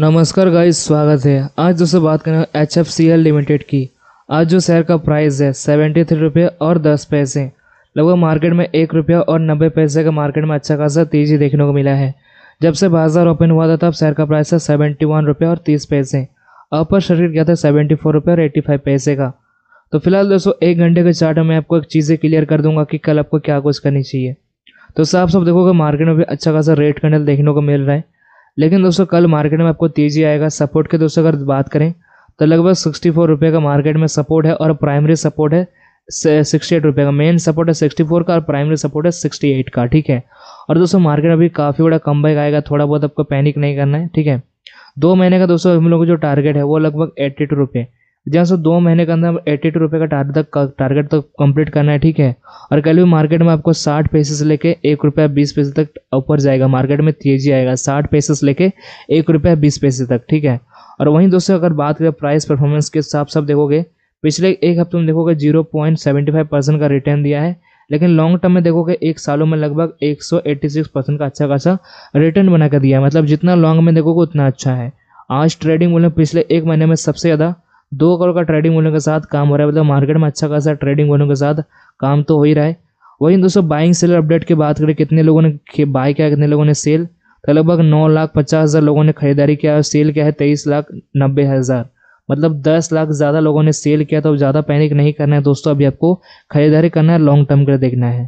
नमस्कार गाइस स्वागत है आज दोस्तों बात करें H F C L limited की आज जो शेयर का प्राइस है सेवेंटी थ्री रुपये और दस पैसे लगभग मार्केट में एक रुपया और नब्बे पैसे का मार्केट में अच्छा खासा तेज़ी देखने को मिला है जब से बाजार ओपन हुआ था तब शेयर का प्राइस था सेवेंटी वन रुपये और तीस पैसे अपर सर्किट गया था सेवेंटी फोर रुपये और एट्टी फाइव पैसे का तो फिलहाल दोस्तों एक घंटे के चार्ट में मैं आपको एक चीज़ें क्लियर कर दूंगा कि कल आपको क्या कुछ करनी चाहिए तो साफ साफ देखोगे मार्केट में भी अच्छा खासा रेट कैंडल देखने को मिल रहा है लेकिन दोस्तों कल मार्केट में आपको तेजी आएगा सपोर्ट के दोस्तों अगर बात करें तो लगभग सिक्सटी फोर रुपये का मार्केट में सपोर्ट है और प्राइमरी सपोर्ट है सिक्सटी एट रुपये का मेन सपोर्ट है सिक्सटी फोर का और प्राइमरी सपोर्ट है सिक्सटी एट का ठीक है और दोस्तों मार्केट अभी काफ़ी बड़ा कम बैक आएगा थोड़ा बहुत आपको पैनिक नहीं करना है ठीक है दो महीने का दोस्तों हम लोग का जो टारगेट है वो लगभग एट्टी टू रुपये जहाँ से दो महीने के अंदर एटी टू रुपये का टारगेट तक टारगेट तक कंप्लीट करना है ठीक है और कल भी मार्केट में आपको साठ पैसे से लेके एक रुपया बीस पैसे तक ऊपर जाएगा मार्केट में तेजी आएगा साठ पैसे से लेके एक रुपया बीस पैसे तक ठीक है और वहीं दोस्तों अगर बात करें प्राइस परफॉर्मेंस के हिसाब से देखोगे पिछले एक हफ्ते में देखोगे zero point seventy five percent का रिटर्न दिया है लेकिन लॉन्ग टर्म में देखोगे एक सालों में लगभग 186 परसेंट का अच्छा खासा रिटर्न बनाकर दिया है मतलब जितना लॉन्ग में देखोगे उतना अच्छा है आज ट्रेडिंग बोले पिछले एक महीने में सबसे ज़्यादा दो करोड़ का ट्रेडिंग वॉल्यूम के साथ काम हो रहा है मतलब मार्केट में अच्छा खासा ट्रेडिंग वॉल्यूम के साथ काम तो हो ही रहा है वहीं दोस्तों बाइंग सेलर अपडेट की बात करें कितने लोगों ने बाय किया कितने लोगों ने सेल तो लगभग नौ लाख पचास हज़ार लोगों ने खरीदारी किया और सेल किया है तेईस लाख नब्बे हज़ार मतलब दस लाख ज़्यादा लोगों ने सेल किया तो ज़्यादा पैनिक नहीं करना है दोस्तों अभी आपको खरीदारी करना है लॉन्ग टर्म के लिए देखना है